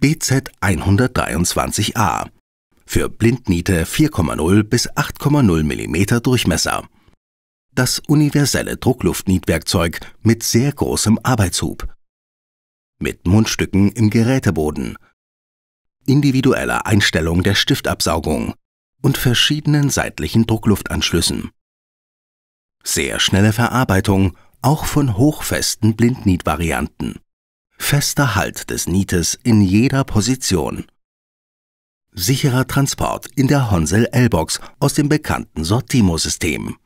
BZ 123a. Für Blindniete 4,0 bis 8,0 mm Durchmesser. Das universelle Druckluftnietwerkzeug mit sehr großem Arbeitshub. Mit Mundstücken im Geräteboden. Individueller Einstellung der Stiftabsaugung und verschiedenen seitlichen Druckluftanschlüssen. Sehr schnelle Verarbeitung, auch von hochfesten Blindnietvarianten. Fester Halt des Nietes in jeder Position. Sicherer Transport in der Honsel L-Box aus dem bekannten Sortimo-System.